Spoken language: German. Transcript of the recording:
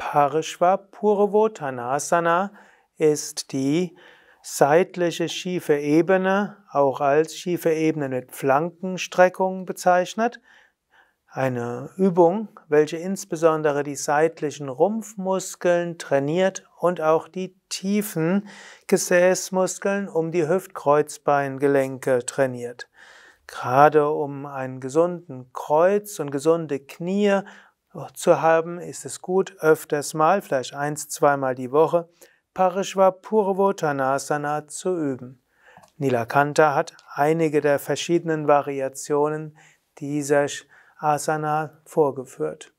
Parishva Purvottanasana ist die seitliche schiefe Ebene, auch als schiefe Ebene mit Flankenstreckung bezeichnet. Eine Übung, welche insbesondere die seitlichen Rumpfmuskeln trainiert und auch die tiefen Gesäßmuskeln um die Hüftkreuzbeingelenke trainiert. Gerade um einen gesunden Kreuz und gesunde Knie zu haben, ist es gut, öfters mal, vielleicht eins, zweimal die Woche, Parishvapurvotanasana zu üben. Nilakanta hat einige der verschiedenen Variationen dieser Asana vorgeführt.